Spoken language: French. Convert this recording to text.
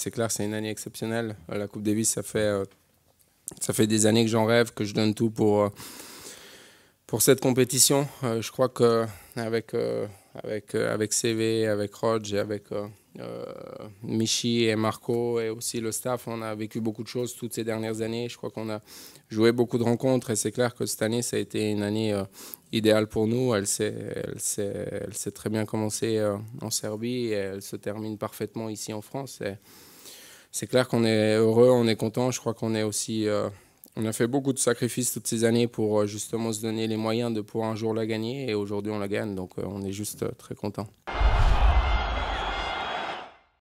c'est clair, c'est une année exceptionnelle. Euh, la Coupe Davis, ça fait, euh, ça fait des années que j'en rêve, que je donne tout pour, euh, pour cette compétition. je crois que avec, avec, avec CV, avec Roger, et avec Michi et Marco et aussi le staff, on a vécu beaucoup de choses toutes ces dernières années. Je crois qu'on a joué beaucoup de rencontres et c'est clair que cette année, ça a été une année idéale pour nous. Elle s'est très bien commencée en Serbie et elle se termine parfaitement ici en France c'est clair qu'on est heureux, on est content. Je crois qu'on est aussi. Euh, on a fait beaucoup de sacrifices toutes ces années pour euh, justement se donner les moyens de pouvoir un jour la gagner. Et aujourd'hui, on la gagne. Donc, euh, on est juste très content.